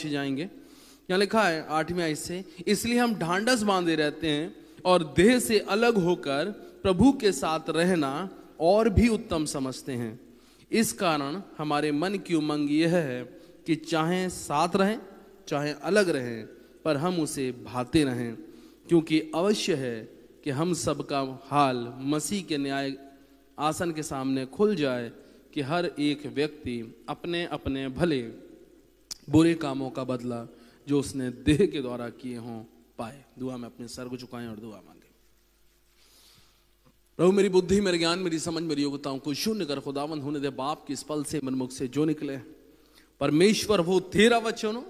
पीछे जाएंगे यहां लिखा है आठवीं आई से इसलिए हम ढांडस बांधे रहते हैं और देह से अलग होकर प्रभु के साथ रहना और भी उत्तम समझते हैं इस कारण हमारे मन की उमंग यह है कि चाहे साथ रहें चाहे अलग रहें पर हम उसे भाते रहें क्योंकि अवश्य है कि हम सबका हाल मसीह के न्याय आसन के सामने खुल जाए कि हर एक व्यक्ति अपने अपने भले बुरे कामों का बदला जो उसने देह के द्वारा किए हों पाए दुआ में अपने सर को झुकाए और दुआ मांगे प्रभु मेरी बुद्धि मेरे ज्ञान मेरी समझ मेरी योग्यताओं को शून्य कर खुदावन होने दे बाप के इस पल से मनमुख से जो निकले परमेश्वर वो तेरा वचन हो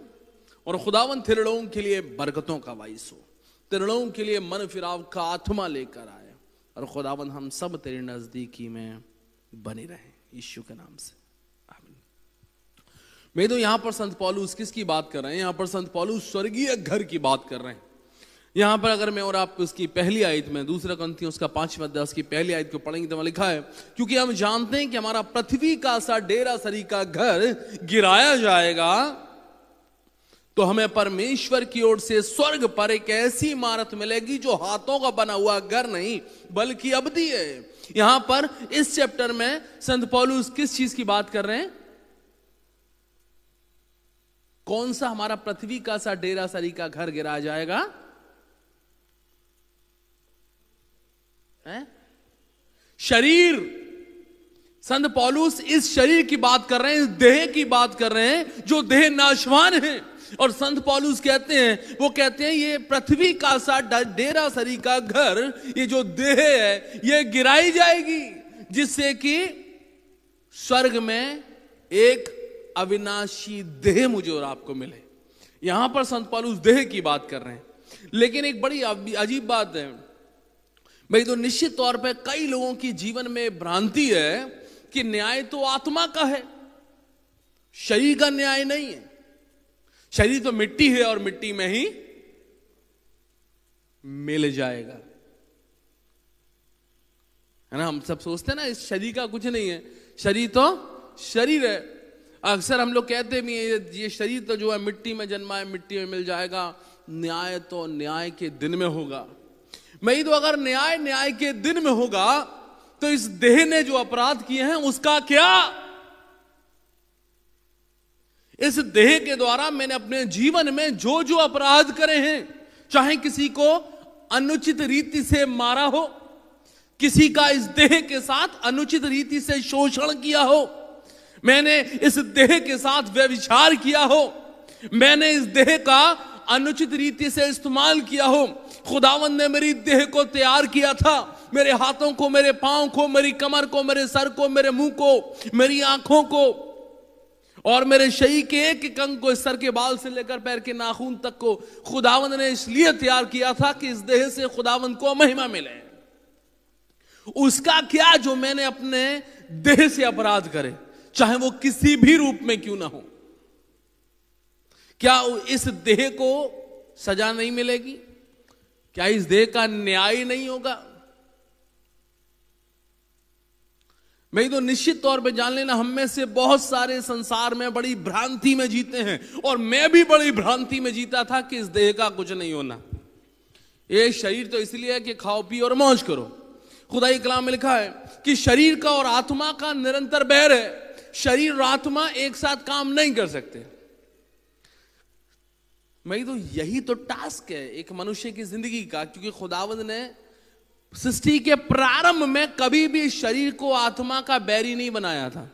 और खुदावन तेरे के लिए बरकतों का वाइस हो तिरड़ों के लिए मन फिराव का आत्मा लेकर आए और खुदावन हम सब तेरे नज़दीकी में बने रहे ईश्व के नाम से मैं तो यहां पर संत पॉलूस किसकी बात कर रहे हैं यहां पर संत पॉलूस स्वर्गीय घर की बात कर रहे हैं यहां पर अगर मैं और आप उसकी पहली आयत में दूसरा कंथी उसका पांचवा दस की पहली आयत को पढ़ेंगे तो वहां लिखा है क्योंकि हम जानते हैं कि हमारा पृथ्वी का सा डेरा सरी का घर गिराया जाएगा तो हमें परमेश्वर की ओर से स्वर्ग पर एक ऐसी इमारत मिलेगी जो हाथों का बना हुआ घर नहीं बल्कि अवधि है यहां पर इस चैप्टर में संत पौलूस किस चीज की बात कर रहे हैं कौन सा हमारा पृथ्वी का सा डेरा सरी का घर गिरा जाएगा है? शरीर संत पॉलूस इस शरीर की बात कर रहे हैं इस देह की बात कर रहे हैं जो देह नाशवान है और संत पॉलूस कहते हैं वो कहते हैं ये पृथ्वी का सा डेरा सरी का घर ये जो देह है ये गिराई जाएगी जिससे कि स्वर्ग में एक अविनाशी देह मुझे और आपको मिले यहां पर संत पाल उस देह की बात कर रहे हैं लेकिन एक बड़ी अजीब बात है भाई तो निश्चित तौर पर कई लोगों की जीवन में भ्रांति है कि न्याय तो आत्मा का है शरीर का न्याय नहीं है शरीर तो मिट्टी है और मिट्टी में ही मिल जाएगा है ना हम सब सोचते हैं ना इस शरीर का कुछ नहीं है शरीर तो शरीर है अक्सर हम लोग कहते भी हैं ये शरीर तो जो है मिट्टी में जन्मा है मिट्टी में मिल जाएगा न्याय तो न्याय के दिन में होगा मैं तो अगर न्याय न्याय के दिन में होगा तो इस देह ने जो अपराध किए हैं उसका क्या इस देह के द्वारा मैंने अपने जीवन में जो जो अपराध करे हैं चाहे किसी को अनुचित रीति से मारा हो किसी का इस देह के साथ अनुचित रीति से शोषण किया हो मैंने इस देह के साथ व्यविचार किया हो मैंने इस देह का अनुचित रीति से इस्तेमाल किया हो खुदावन ने मेरी देह को तैयार किया था मेरे हाथों को मेरे पांव को मेरी कमर को मेरे सर को मेरे मुंह को मेरी आंखों को और मेरे शरीर के एक एक अंग को सर के बाल से लेकर पैर के नाखून तक को खुदावन ने इसलिए तैयार किया था कि इस देह से खुदावन को महिमा मिले उसका क्या जो मैंने अपने देह से अपराध करे चाहे वो किसी भी रूप में क्यों ना हो क्या इस देह को सजा नहीं मिलेगी क्या इस देह का न्याय नहीं होगा मैं तो निश्चित तौर पे जान लेना हम में से बहुत सारे संसार में बड़ी भ्रांति में जीते हैं और मैं भी बड़ी भ्रांति में जीता था कि इस देह का कुछ नहीं होना ये शरीर तो इसलिए है कि खाओ पी और मौज करो खुदाई कलाम में लिखा है कि शरीर का और आत्मा का निरंतर बैर है शरीर और आत्मा एक साथ काम नहीं कर सकते मैं तो यही तो टास्क है एक मनुष्य की जिंदगी का क्योंकि खुदावंद ने सृष्टि के प्रारंभ में कभी भी शरीर को आत्मा का बैरी नहीं बनाया था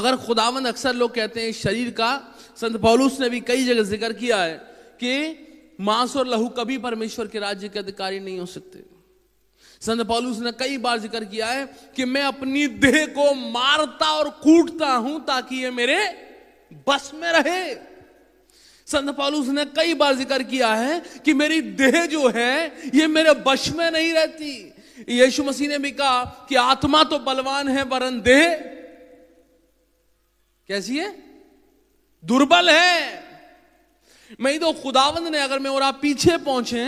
अगर खुदावंद अक्सर लोग कहते हैं शरीर का संत पौलुस ने भी कई जगह जिक्र किया है कि मांस और लहू कभी परमेश्वर के राज्य के अधिकारी नहीं हो सकते संत पॉलूस ने कई बार जिक्र किया है कि मैं अपनी देह को मारता और कूटता हूं ताकि ये मेरे बस में रहे संत पॉलूस ने कई बार जिक्र किया है कि मेरी देह जो है ये मेरे बश में नहीं रहती यीशु मसीह ने भी कहा कि आत्मा तो बलवान है वरन देह कैसी है दुर्बल है मैं तो खुदावंद ने अगर मैं और आप पीछे पहुंचे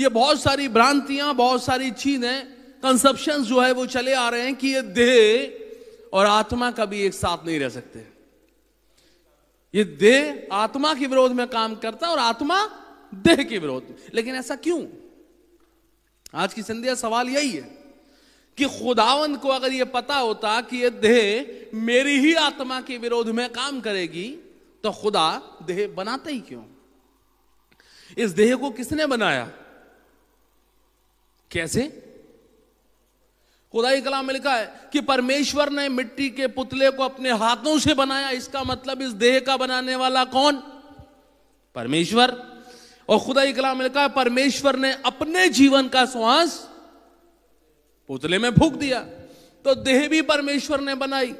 ये बहुत सारी भ्रांतियां बहुत सारी चीजें कंसेप्शन जो है वो चले आ रहे हैं कि ये देह और आत्मा कभी एक साथ नहीं रह सकते ये देह आत्मा के विरोध में काम करता और आत्मा देह के विरोध में लेकिन ऐसा क्यों आज की संध्या सवाल यही है कि खुदावन को अगर यह पता होता कि यह देह मेरी ही आत्मा के विरोध में काम करेगी तो खुदा देह बनाते ही क्यों इस देह को किसने बनाया कैसे खुदाई कलाम में लिखा है कि परमेश्वर ने मिट्टी के पुतले को अपने हाथों से बनाया इसका मतलब इस देह का बनाने वाला कौन परमेश्वर और खुदाई कलाम में लिखा है परमेश्वर ने अपने जीवन का श्वास पुतले में फूक दिया तो देह भी परमेश्वर ने बनाई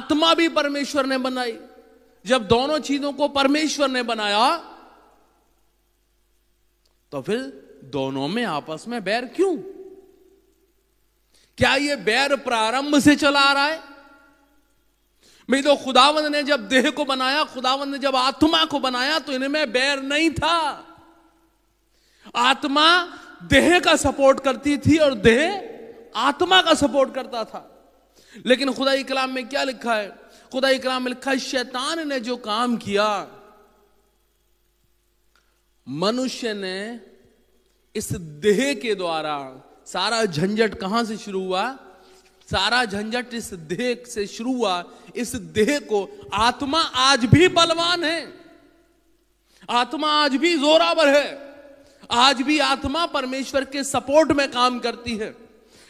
आत्मा भी परमेश्वर ने बनाई जब दोनों चीजों को परमेश्वर ने बनाया तो फिर दोनों में आपस में बैर क्यों क्या यह बैर प्रारंभ से चला आ रहा है मैं तो खुदावंद ने जब देह को बनाया खुदावंद ने जब आत्मा को बनाया तो इनमें बैर नहीं था आत्मा देह का सपोर्ट करती थी और देह आत्मा का सपोर्ट करता था लेकिन खुदाई कलाम में क्या लिखा है खुदाई कलाम में लिखा है शैतान ने जो काम किया मनुष्य ने इस देह के द्वारा सारा झंझट कहां से शुरू हुआ सारा झंझट इस देह से शुरू हुआ इस देह को आत्मा आज भी बलवान है आत्मा आज भी जोरावर है आज भी आत्मा परमेश्वर के सपोर्ट में काम करती है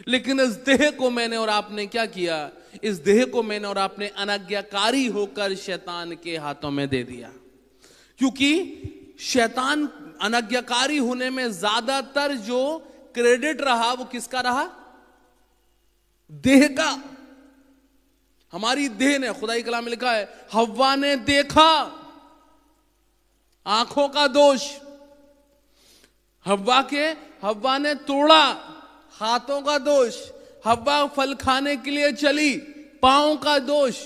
लेकिन इस देह को मैंने और आपने क्या किया इस देह को मैंने और आपने अनज्ञाकारी होकर शैतान के हाथों में दे दिया क्योंकि शैतान अनज्ञाकारी होने में ज्यादातर जो क्रेडिट रहा वो किसका रहा देह का हमारी देह ने खुदाई कला में लिखा है हवा ने देखा आंखों का दोष हवा के हवा ने तोड़ा हाथों का दोष हवा फल खाने के लिए चली पांव का दोष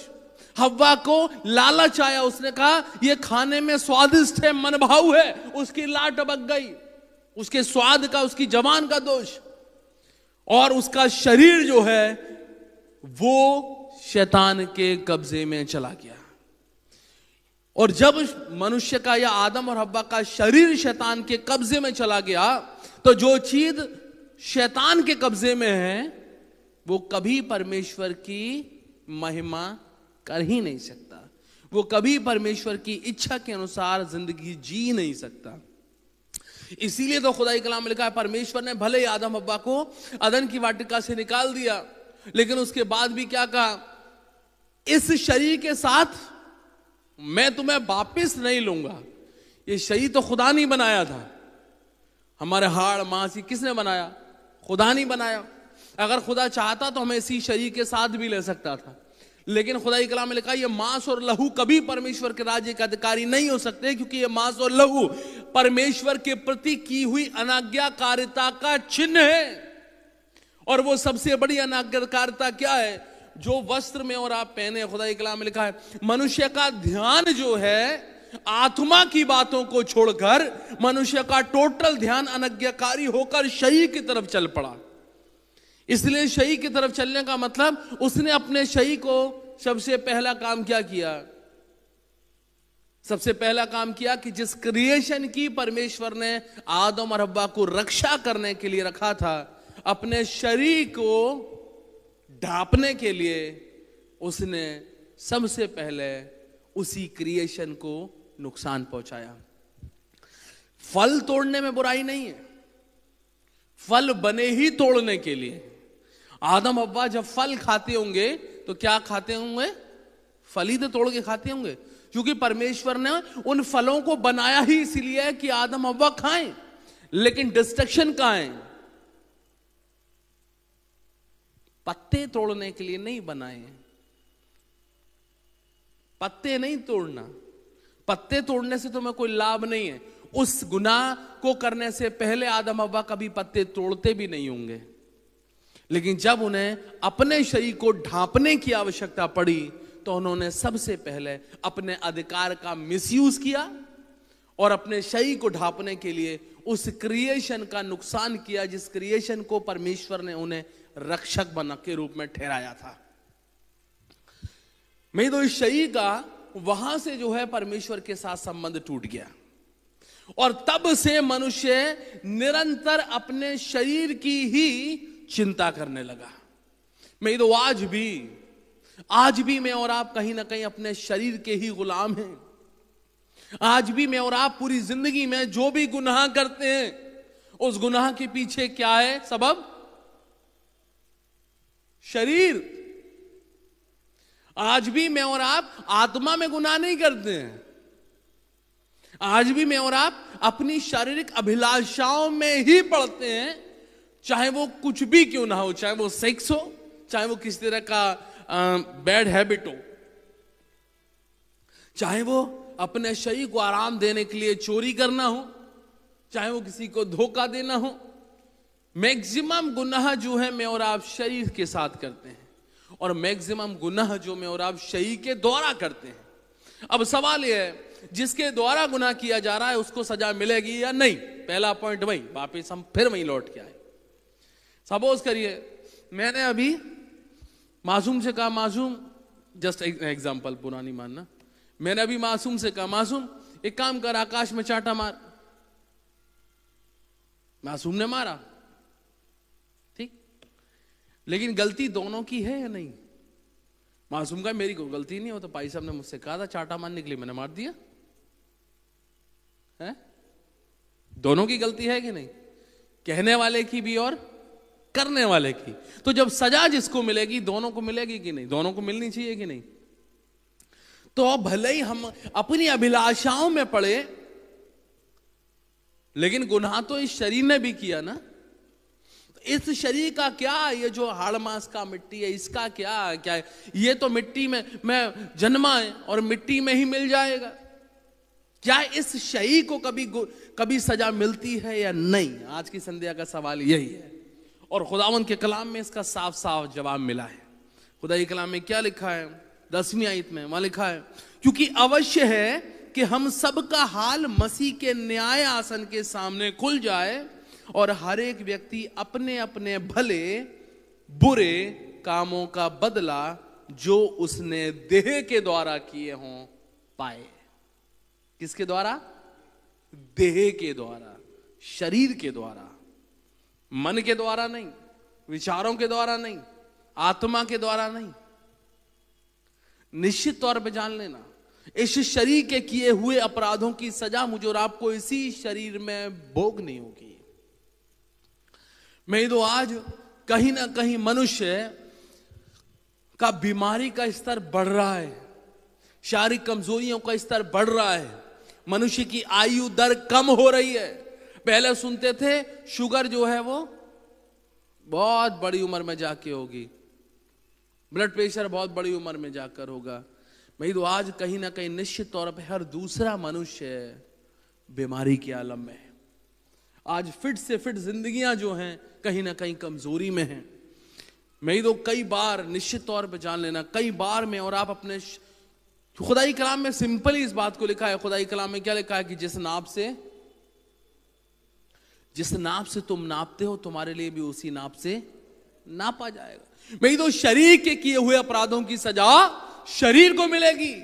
हवा को लालच आया उसने कहा यह खाने में स्वादिष्ट है मनभाव है उसकी लाट अबक गई उसके स्वाद का उसकी जवान का दोष और उसका शरीर जो है वो शैतान के कब्जे में चला गया और जब मनुष्य का या आदम और हब्बा का शरीर शैतान के कब्जे में चला गया तो जो चीज शैतान के कब्जे में है वो कभी परमेश्वर की महिमा कर ही नहीं सकता वो कभी परमेश्वर की इच्छा के अनुसार जिंदगी जी नहीं सकता इसीलिए तो खुदाई कलाम में लिखा है परमेश्वर ने भले ही आदम अब्बा को अदन की वाटिका से निकाल दिया लेकिन उसके बाद भी क्या कहा इस शरीर के साथ मैं तुम्हें वापिस नहीं लूंगा ये शरीर तो खुदा नहीं बनाया था हमारे हाड़ मांसी किसने बनाया खुदा नहीं बनाया अगर खुदा चाहता तो हमें इसी शरीर के साथ भी ले सकता था लेकिन खुदाई कलाम ने लिखा ये मांस और लहू कभी परमेश्वर के राज्य के अधिकारी नहीं हो सकते क्योंकि ये मांस और लहू परमेश्वर के प्रति की हुई अनाज्ञाकारिता का चिन्ह है और वो सबसे बड़ी अनाज्ञाकारिता क्या है जो वस्त्र में और आप पहने खुदाई कलाम में लिखा है मनुष्य का ध्यान जो है आत्मा की बातों को छोड़कर मनुष्य का टोटल ध्यान अनज्ञाकारी होकर शरीर की तरफ चल पड़ा इसलिए शही की तरफ चलने का मतलब उसने अपने शही को सबसे पहला काम क्या किया सबसे पहला काम किया कि जिस क्रिएशन की परमेश्वर ने आदम और अब्बा को रक्षा करने के लिए रखा था अपने शरीर को ढापने के लिए उसने सबसे पहले उसी क्रिएशन को नुकसान पहुंचाया फल तोड़ने में बुराई नहीं है फल बने ही तोड़ने के लिए आदम अब्बा जब फल खाते होंगे तो क्या खाते होंगे फल ही तो तोड़ के खाते होंगे क्योंकि परमेश्वर ने उन फलों को बनाया ही इसलिए कि आदम अब्बा खाएं लेकिन डिस्ट्रक्शन कहा है पत्ते तोड़ने के लिए नहीं बनाए पत्ते नहीं तोड़ना पत्ते तोड़ने से तुम्हें कोई लाभ नहीं है उस गुना को करने से पहले आदम अब्बा कभी पत्ते तोड़ते भी नहीं होंगे लेकिन जब उन्हें अपने शरीर को ढांपने की आवश्यकता पड़ी तो उन्होंने सबसे पहले अपने अधिकार का मिसयूज किया और अपने शरीर को ढांपने के लिए उस क्रिएशन का नुकसान किया जिस क्रिएशन को परमेश्वर ने उन्हें रक्षक बना के रूप में ठहराया था मैं तो इस शरीर का वहां से जो है परमेश्वर के साथ संबंध टूट गया और तब से मनुष्य निरंतर अपने शरीर की ही चिंता करने लगा मैं तो आज भी आज भी मैं और आप कहीं ना कहीं अपने शरीर के ही गुलाम हैं आज भी मैं और आप पूरी जिंदगी में जो भी गुनाह करते हैं उस गुनाह के पीछे क्या है सबब शरीर आज भी मैं और आप आत्मा में गुनाह नहीं करते हैं आज भी मैं और आप अपनी शारीरिक अभिलाषाओं में ही पढ़ते हैं चाहे वो कुछ भी क्यों ना हो चाहे वो सेक्स हो चाहे वो किसी तरह का बैड हैबिट हो चाहे वो अपने शरीर को आराम देने के लिए चोरी करना हो चाहे वो किसी को धोखा देना हो मैक्सिमम गुनाह जो है मैं और आप शरीर के साथ करते हैं और मैक्सिमम गुनाह जो मैं और आप शरीर के द्वारा करते हैं अब सवाल यह है जिसके द्वारा गुनाह किया जा रहा है उसको सजा मिलेगी या नहीं पहला पॉइंट वही वापिस हम फिर वहीं लौट के आए सपोज करिए मैंने अभी मासूम से कहा मासूम जस्ट एग्जाम्पल e-, पुरानी मानना मैंने अभी मासूम से कहा मासूम एक काम कर आकाश में चाटा मार मासूम ने मारा ठीक लेकिन गलती दोनों की है या नहीं मासूम का मेरी कोई गलती नहीं हो तो भाई साहब ने मुझसे कहा था चाटा मारने के लिए मैंने मार दिया है दोनों की गलती है कि नहीं कहने वाले की भी और करने वाले की तो जब सजा जिसको मिलेगी दोनों को मिलेगी कि नहीं दोनों को मिलनी चाहिए कि नहीं तो भले ही हम अपनी अभिलाषाओं में पड़े लेकिन गुनाह तो इस शरीर ने भी किया ना तो इस शरीर का क्या ये जो हाड़ मास का मिट्टी है इसका क्या क्या है? ये तो मिट्टी में मैं जन्मा है और मिट्टी में ही मिल जाएगा क्या इस शरीर को कभी कभी सजा मिलती है या नहीं आज की संध्या का सवाल यही है और खुदावन के कलाम में इसका साफ साफ जवाब मिला है खुदा के कलाम में क्या लिखा है दसवीं आयत में वहां लिखा है क्योंकि अवश्य है कि हम सब का हाल मसीह के न्याय आसन के सामने खुल जाए और हर एक व्यक्ति अपने अपने भले बुरे कामों का बदला जो उसने देह के द्वारा किए हों पाए किसके द्वारा देह के द्वारा शरीर के द्वारा मन के द्वारा नहीं विचारों के द्वारा नहीं आत्मा के द्वारा नहीं निश्चित तौर पर जान लेना इस शरीर के किए हुए अपराधों की सजा मुझे और आपको इसी शरीर में भोग नहीं होगी मैं तो आज कहीं ना कहीं मनुष्य का बीमारी का स्तर बढ़ रहा है शारीरिक कमजोरियों का स्तर बढ़ रहा है मनुष्य की आयु दर कम हो रही है पहले सुनते थे शुगर जो है वो बहुत बड़ी उम्र में जाके होगी ब्लड प्रेशर बहुत बड़ी उम्र में जाकर होगा भाई तो आज कहीं ना कहीं निश्चित तौर पर हर दूसरा मनुष्य बीमारी के आलम में है आज फिट से फिट जिंदगियां जो हैं कहीं ना कहीं कमजोरी में हैं मैं तो कई बार निश्चित तौर पर जान लेना कई बार में और आप अपने खुदाई कलाम में सिंपली इस बात को लिखा है खुदाई कलाम में क्या लिखा है कि जिस नाप से जिस नाप से तुम नापते हो तुम्हारे लिए भी उसी नाप से नापा जाएगा मेरी तो शरीर के किए हुए अपराधों की सजा शरीर को मिलेगी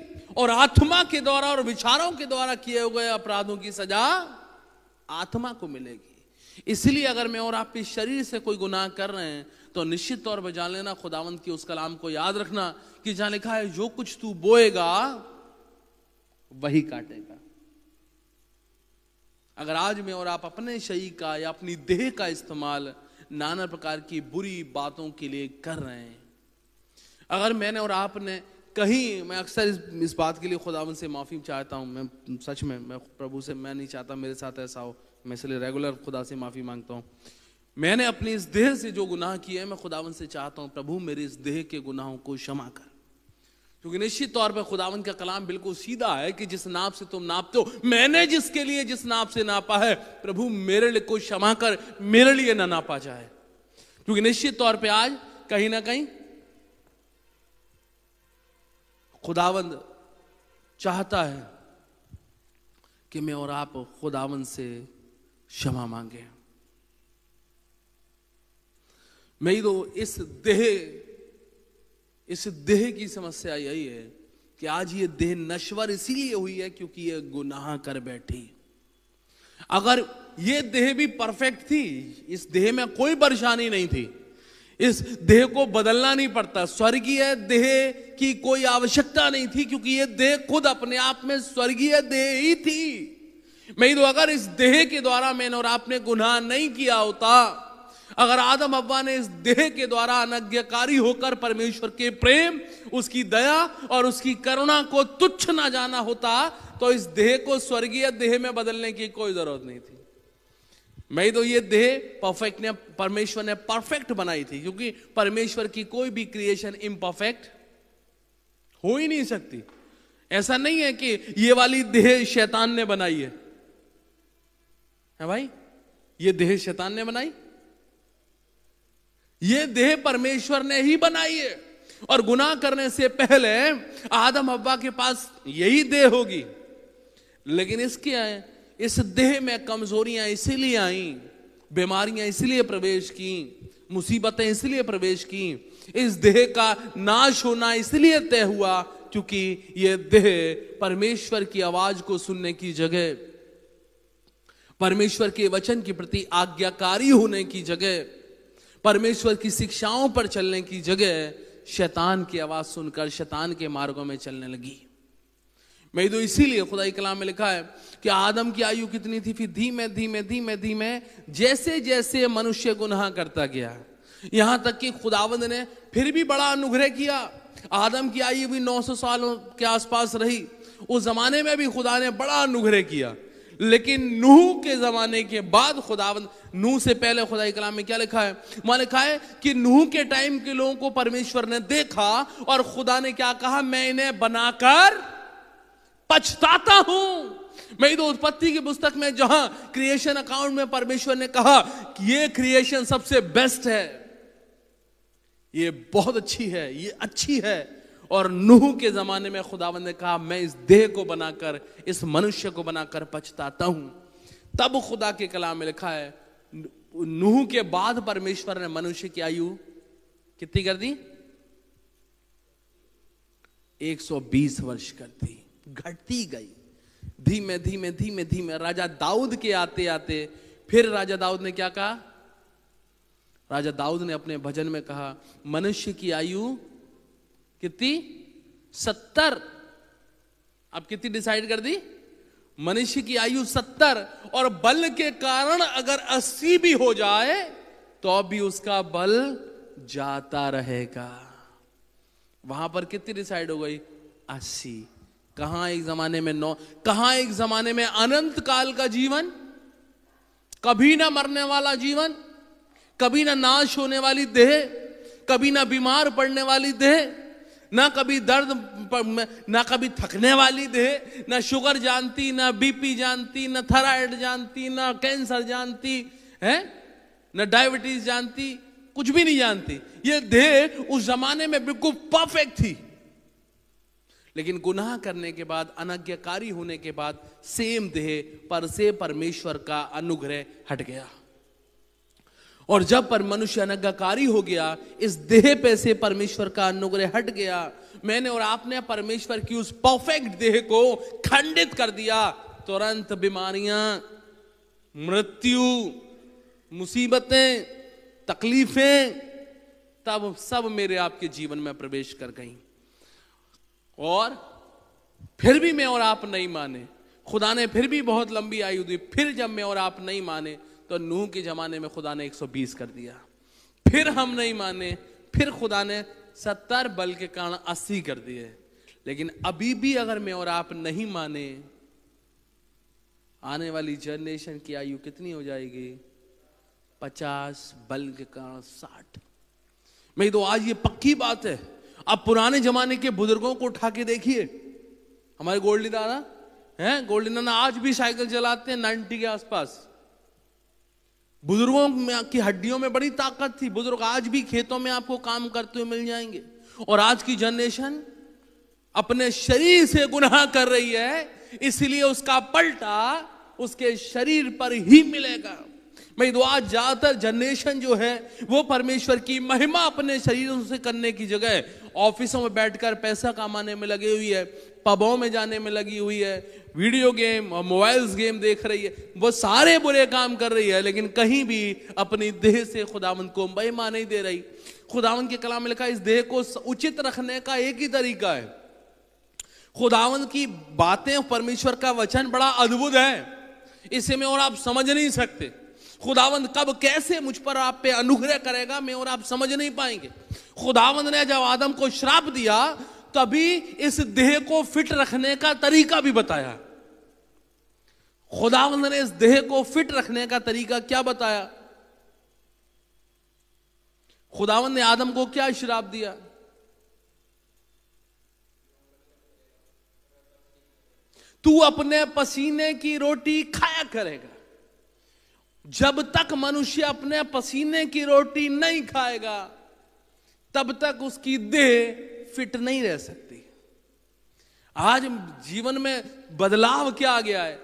और आत्मा के द्वारा और विचारों के द्वारा किए हुए अपराधों की सजा आत्मा को मिलेगी इसलिए अगर मैं और आप इस शरीर से कोई गुनाह कर रहे हैं तो निश्चित तौर पर जान लेना खुदावंत के उस कलाम को याद रखना कि जहां लिखा है जो कुछ तू बोएगा वही काटेगा अगर आज में और आप अपने शरीर का या अपनी देह का इस्तेमाल नाना प्रकार की बुरी बातों के लिए कर रहे हैं अगर मैंने और आपने कहीं मैं अक्सर इस, इस बात के लिए खुदावन से माफ़ी चाहता हूँ मैं सच में मैं प्रभु से मैं नहीं चाहता मेरे साथ ऐसा हो मैं इसलिए रेगुलर खुदा से माफ़ी मांगता हूँ मैंने अपनी इस देह से जो गुनाह किए मैं खुदावन से चाहता हूँ प्रभु मेरे इस देह के गुनाहों को क्षमा कर क्योंकि निश्चित तौर पर खुदावन का कलाम बिल्कुल सीधा है कि जिस नाप से तुम नापते हो मैंने जिसके लिए जिस नाप से नापा है प्रभु मेरे लिए को क्षमा कर मेरे लिए ना नापा जाए क्योंकि निश्चित तौर पर आज कहीं ना कहीं खुदावंद चाहता है कि मैं और आप खुदावंद से क्षमा मांगे मैं तो इस देह इस देह की समस्या यही है कि आज ये देह नश्वर इसीलिए हुई है क्योंकि ये गुनाह कर बैठी अगर ये देह भी परफेक्ट थी इस देह में कोई परेशानी नहीं थी इस देह को बदलना नहीं पड़ता स्वर्गीय देह की कोई आवश्यकता नहीं थी क्योंकि ये देह खुद अपने आप में स्वर्गीय देह ही थी मैं तो अगर इस देह के द्वारा मैंने और आपने गुनाह नहीं किया होता अगर आदम अब्बा ने इस देह के द्वारा अनज्ञकारी होकर परमेश्वर के प्रेम उसकी दया और उसकी करुणा को तुच्छ ना जाना होता तो इस देह को स्वर्गीय देह में बदलने की कोई जरूरत नहीं थी मैं तो ये देह परफेक्ट ने परमेश्वर ने परफेक्ट बनाई थी क्योंकि परमेश्वर की कोई भी क्रिएशन इम्परफेक्ट हो ही नहीं सकती ऐसा नहीं है कि ये वाली देह शैतान ने बनाई है, है भाई ये देह शैतान ने बनाई ये देह परमेश्वर ने ही बनाई है और गुनाह करने से पहले आदम अब्बा के पास यही देह होगी लेकिन इसके आए इस देह में कमजोरियां इसीलिए आई बीमारियां इसलिए प्रवेश की मुसीबतें इसलिए प्रवेश की इस देह का नाश होना इसलिए तय हुआ क्योंकि यह देह परमेश्वर की आवाज को सुनने की जगह परमेश्वर के वचन के प्रति आज्ञाकारी होने की जगह परमेश्वर की शिक्षाओं पर चलने की जगह शैतान की आवाज सुनकर शैतान के मार्गों में चलने लगी मैं तो इसीलिए खुदाई कलाम में लिखा है कि आदम की आयु कितनी थी फिर धीमे धीमे धीमे धीमे जैसे जैसे मनुष्य गुनाह करता गया यहां तक कि खुदावंद ने फिर भी बड़ा अनुग्रह किया आदम की आयु भी 900 सालों के आसपास रही उस जमाने में भी खुदा ने बड़ा अनुग्रह किया लेकिन नूह के ज़माने के बाद खुदावंद नूह से पहले खुदाई कलाम में क्या लिखा है वहाँ लिखा है कि नूह के टाइम के लोगों को परमेश्वर ने देखा और खुदा ने क्या कहा मैं इन्हें बनाकर पछताता हूं मैं तो उत्पत्ति की पुस्तक में जहां क्रिएशन अकाउंट में परमेश्वर ने कहा कि ये क्रिएशन सबसे बेस्ट है ये बहुत अच्छी है ये अच्छी है और नूह के ज़माने में खुदावन ने कहा मैं इस देह को बनाकर इस मनुष्य को बनाकर पछताता हूं तब खुदा के कलाम में लिखा है नूह के बाद परमेश्वर ने मनुष्य की आयु कितनी कर दी 120 वर्ष कर दी घटती गई धीमे धीमे धीमे धीमे राजा दाऊद के आते आते फिर राजा दाऊद ने क्या कहा राजा दाऊद ने अपने भजन में कहा मनुष्य की आयु कितनी सत्तर अब कितनी डिसाइड कर दी मनुष्य की आयु सत्तर और बल के कारण अगर अस्सी भी हो जाए तो भी उसका बल जाता रहेगा वहां पर कितनी डिसाइड हो गई अस्सी कहा एक जमाने में नौ कहा एक जमाने में अनंत काल का जीवन कभी ना मरने वाला जीवन कभी ना नाश होने वाली देह कभी ना बीमार पड़ने वाली देह ना कभी दर्द ना कभी थकने वाली देह ना शुगर जानती ना बीपी जानती ना थायराइड जानती ना कैंसर जानती है ना डायबिटीज जानती कुछ भी नहीं जानती ये देह उस जमाने में बिल्कुल परफेक्ट थी लेकिन गुनाह करने के बाद अनज्ञाकारी होने के बाद सेम देह पर से परमेश्वर का अनुग्रह हट गया और जब पर मनुष्य अनज्ञाकारी हो गया इस देह पे से परमेश्वर का अनुग्रह हट गया मैंने और आपने परमेश्वर की उस परफेक्ट देह को खंडित कर दिया तुरंत बीमारियां मृत्यु मुसीबतें तकलीफें तब सब मेरे आपके जीवन में प्रवेश कर गई और फिर भी मैं और आप नहीं माने खुदा ने फिर भी बहुत लंबी आयु दी फिर जब मैं और आप नहीं माने तो नूह के ज़माने में खुदा ने 120 कर दिया फिर हम नहीं माने फिर खुदा ने सत्तर बल के कारण अस्सी कर दिए लेकिन अभी भी अगर मैं और आप नहीं माने आने वाली जनरेशन की आयु कितनी हो जाएगी पचास बल के कारण साठ मेरी तो आज ये पक्की बात है आप पुराने जमाने के बुजुर्गों को उठा के देखिए हमारे गोल्डी दादा हैं गोल्डी दादा आज भी साइकिल चलाते हैं नाइन्टी के आसपास बुजुर्गों में की हड्डियों में बड़ी ताकत थी बुजुर्ग आज भी खेतों में आपको काम करते हुए मिल जाएंगे और आज की जनरेशन अपने शरीर से गुनाह कर रही है इसलिए उसका पलटा उसके शरीर पर ही मिलेगा मैं दुआ ज्यादातर जनरेशन जो है वो परमेश्वर की महिमा अपने शरीरों से करने की जगह ऑफिसों में बैठकर पैसा कमाने में लगी हुई है पबों में जाने में लगी हुई है वीडियो गेम और मोबाइल्स गेम देख रही है वो सारे बुरे काम कर रही है लेकिन कहीं भी अपनी देह से खुदावन को महिमा नहीं दे रही खुदावन के कलाम में लिखा इस देह को उचित रखने का एक ही तरीका है खुदावन की बातें परमेश्वर का वचन बड़ा अद्भुत है इसे में और आप समझ नहीं सकते खुदावंद कब कैसे मुझ पर आप पे अनुग्रह करेगा मैं और आप समझ नहीं पाएंगे खुदावंद ने जब आदम को श्राप दिया तभी इस देह को फिट रखने का तरीका भी बताया खुदावंद ने इस देह को फिट रखने का तरीका क्या बताया खुदावंद ने आदम को क्या श्राप दिया तू अपने पसीने की रोटी खाया करेगा जब तक मनुष्य अपने पसीने की रोटी नहीं खाएगा तब तक उसकी देह फिट नहीं रह सकती आज जीवन में बदलाव क्या आ गया है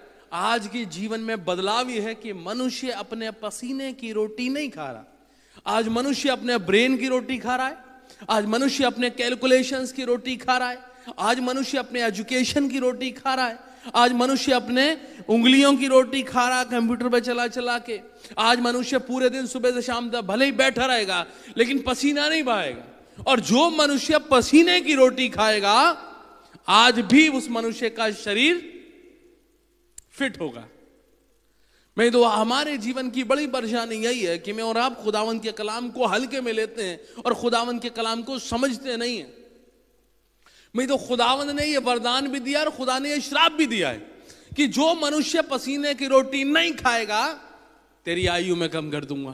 आज के जीवन में बदलाव यह है कि मनुष्य अपने पसीने की रोटी नहीं खा रहा आज मनुष्य अपने ब्रेन की रोटी खा रहा है आज मनुष्य अपने कैलकुलेशंस की रोटी खा रहा है आज मनुष्य अपने एजुकेशन की रोटी खा रहा है आज मनुष्य अपने उंगलियों की रोटी खा रहा कंप्यूटर पर चला चला के आज मनुष्य पूरे दिन सुबह से शाम तक भले ही बैठा रहेगा लेकिन पसीना नहीं बहाएगा और जो मनुष्य पसीने की रोटी खाएगा आज भी उस मनुष्य का शरीर फिट होगा मैं तो हमारे जीवन की बड़ी परेशानी यही है कि मैं और आप खुदावन के कलाम को हल्के में लेते हैं और खुदावन के कलाम को समझते नहीं है मैं तो खुदावंद ने यह वरदान भी दिया और खुदा ने यह श्राप भी दिया है कि जो मनुष्य पसीने की रोटी नहीं खाएगा तेरी आयु में कम कर दूंगा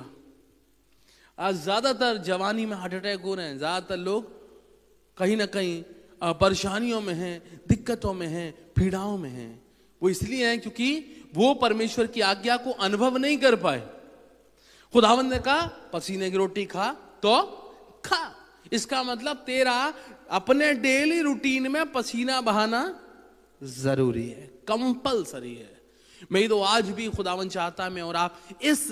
आज ज़्यादातर जवानी में हार्ट अटैक हो रहे हैं ज़्यादातर लोग कहीं ना कहीं परेशानियों में हैं दिक्कतों में हैं पीड़ाओं में हैं वो इसलिए हैं क्योंकि वो परमेश्वर की आज्ञा को अनुभव नहीं कर पाए खुदावन ने कहा पसीने की रोटी खा तो खा इसका मतलब तेरा अपने डेली रूटीन में पसीना बहाना जरूरी है कंपलसरी है मैं तो आज भी खुदावन चाहता मैं और आप इस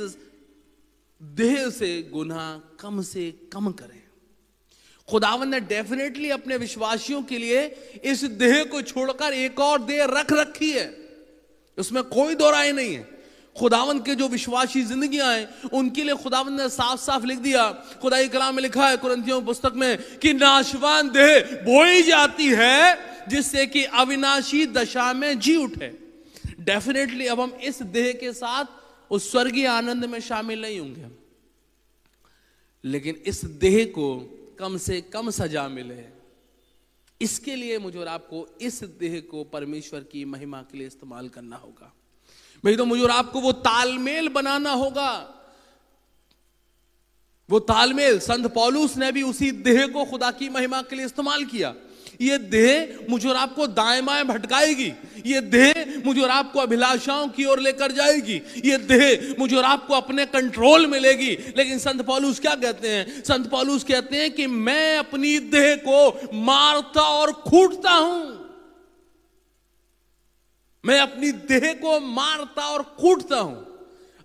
देह से गुना कम से कम करें खुदावन ने डेफिनेटली अपने विश्वासियों के लिए इस देह को छोड़कर एक और देह रख रखी है उसमें कोई दोराई नहीं है खुदावन के जो विश्वासी जिंदगियां हैं उनके लिए खुदावन ने साफ साफ लिख दिया खुदाई कलाम में लिखा है कुरंतियों पुस्तक में कि नाशवान देह बोई जाती है जिससे कि अविनाशी दशा में जी उठे डेफिनेटली अब हम इस देह के साथ उस स्वर्गीय आनंद में शामिल नहीं होंगे लेकिन इस देह को कम से कम सजा मिले इसके लिए मुझे और आपको इस देह को परमेश्वर की महिमा के लिए इस्तेमाल करना होगा भाई तो मुझे और आपको वो तालमेल बनाना होगा वो तालमेल संत पौलूस ने भी उसी देह को खुदा की महिमा के लिए इस्तेमाल किया ये देह मुझे और आपको दाएं बाएं भटकाएगी ये देह मुझे और आपको अभिलाषाओं की ओर लेकर जाएगी ये देह मुझे और आपको अपने कंट्रोल में लेगी लेकिन संत पॉलूस क्या कहते हैं संत पॉलूस कहते हैं कि मैं अपनी देह को मारता और खूटता हूं मैं अपनी देह को मारता और कूटता हूं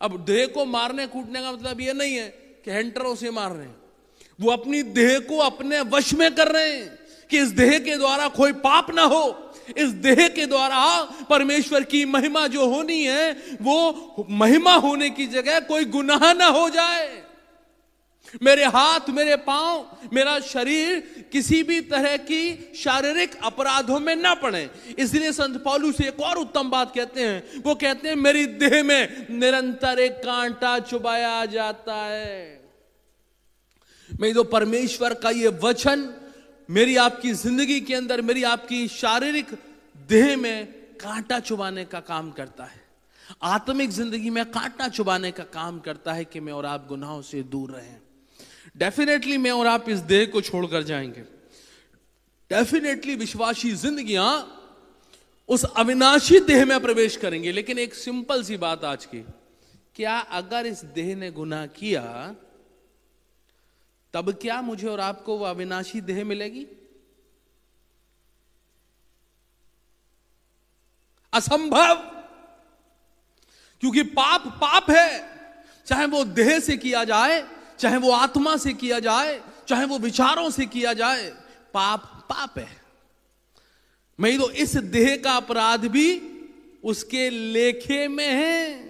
अब देह को मारने कूटने का मतलब यह नहीं है कि हेंटरों से मार रहे हैं वो अपनी देह को अपने वश में कर रहे हैं कि इस देह के द्वारा कोई पाप ना हो इस देह के द्वारा परमेश्वर की महिमा जो होनी है वो महिमा होने की जगह कोई गुनाह ना हो जाए मेरे हाथ मेरे पांव मेरा शरीर किसी भी तरह की शारीरिक अपराधों में ना पड़े इसलिए संत से एक और उत्तम बात कहते हैं वो कहते हैं मेरी देह में निरंतर एक कांटा चुबाया जाता है मेरी तो परमेश्वर का ये वचन मेरी आपकी जिंदगी के अंदर मेरी आपकी शारीरिक देह में कांटा चुबाने का काम करता है आत्मिक जिंदगी में कांटा चुबाने का काम करता है कि मैं और आप गुनाहों से दूर रहें डेफिनेटली मैं और आप इस देह को छोड़कर जाएंगे डेफिनेटली विश्वासी जिंदगियां उस अविनाशी देह में प्रवेश करेंगे लेकिन एक सिंपल सी बात आज की क्या अगर इस देह ने गुनाह किया तब क्या मुझे और आपको वह अविनाशी देह मिलेगी असंभव क्योंकि पाप पाप है चाहे वो देह से किया जाए चाहे वो आत्मा से किया जाए चाहे वो विचारों से किया जाए पाप पाप है मैं तो इस देह का अपराध भी उसके लेखे में है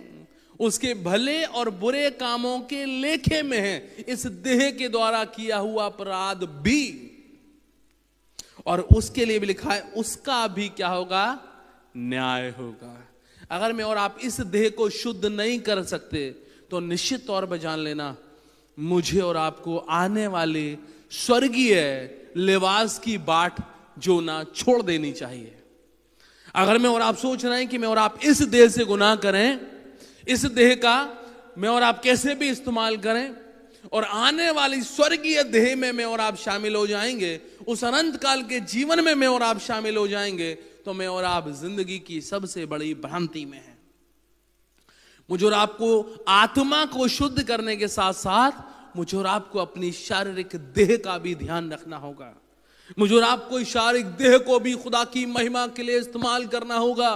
उसके भले और बुरे कामों के लेखे में है इस देह के द्वारा किया हुआ अपराध भी और उसके लिए भी लिखा है उसका भी क्या होगा न्याय होगा अगर मैं और आप इस देह को शुद्ध नहीं कर सकते तो निश्चित तौर पर जान लेना मुझे और आपको आने वाले स्वर्गीय लिबास की बाट जो ना छोड़ देनी चाहिए अगर मैं और आप सोच रहे हैं कि मैं और आप इस देह से गुनाह करें इस देह का मैं और आप कैसे भी इस्तेमाल करें और आने वाली स्वर्गीय देह में मैं और आप शामिल हो जाएंगे उस अनंत काल के जीवन में मैं और आप शामिल हो जाएंगे तो मैं और आप जिंदगी की सबसे बड़ी भ्रांति में हैं मुझे और आपको आत्मा को शुद्ध करने के साथ साथ मुझे और आपको अपनी शारीरिक देह का भी ध्यान रखना होगा मुझे और आपको शारीरिक देह को भी खुदा की महिमा के लिए इस्तेमाल करना होगा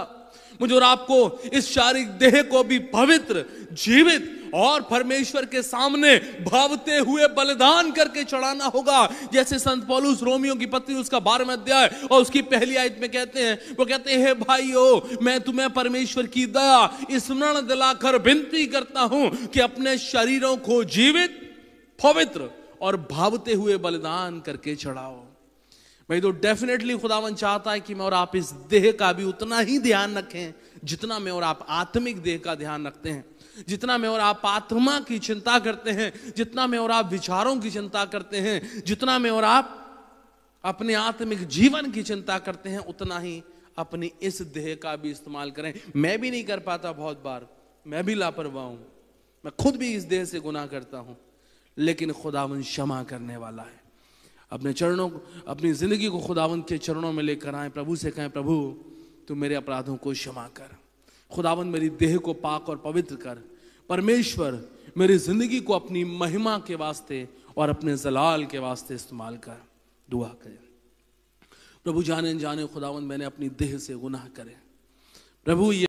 मुझे और आपको इस शारीरिक देह को भी पवित्र जीवित और परमेश्वर के सामने भावते हुए बलिदान करके चढ़ाना होगा जैसे संत पौलुस रोमियो की पत्नी उसका बारहवें अध्याय और उसकी पहली आयत में कहते हैं वो कहते हैं भाइयों मैं तुम्हें परमेश्वर की दया स्मरण दिलाकर विनती करता हूं कि अपने शरीरों को जीवित पवित्र और भावते हुए बलिदान करके चढ़ाओ भाई तो डेफिनेटली खुदावन चाहता है कि मैं और आप इस देह का भी उतना ही ध्यान रखें जितना मैं और आप आत्मिक देह का ध्यान रखते हैं जितना मैं और आप आत्मा की चिंता करते हैं जितना मैं और आप विचारों की चिंता करते हैं जितना मैं और आप अपने आत्मिक जीवन की चिंता करते हैं उतना ही अपनी इस देह का भी इस्तेमाल करें मैं भी नहीं कर पाता बहुत बार मैं भी लापरवाह हूं मैं खुद भी इस देह से गुनाह करता हूं लेकिन खुदावन क्षमा करने वाला है अपने चरणों अपनी ज़िंदगी को खुदावंत के चरणों में लेकर आए प्रभु से कहें प्रभु तू मेरे अपराधों को क्षमा कर खुदावंत मेरी देह को पाक और पवित्र कर परमेश्वर मेरी ज़िंदगी को अपनी महिमा के वास्ते और अपने जलाल के वास्ते इस्तेमाल कर दुआ करें प्रभु जाने जाने खुदावन मैंने अपनी देह से गुनाह करे प्रभु ये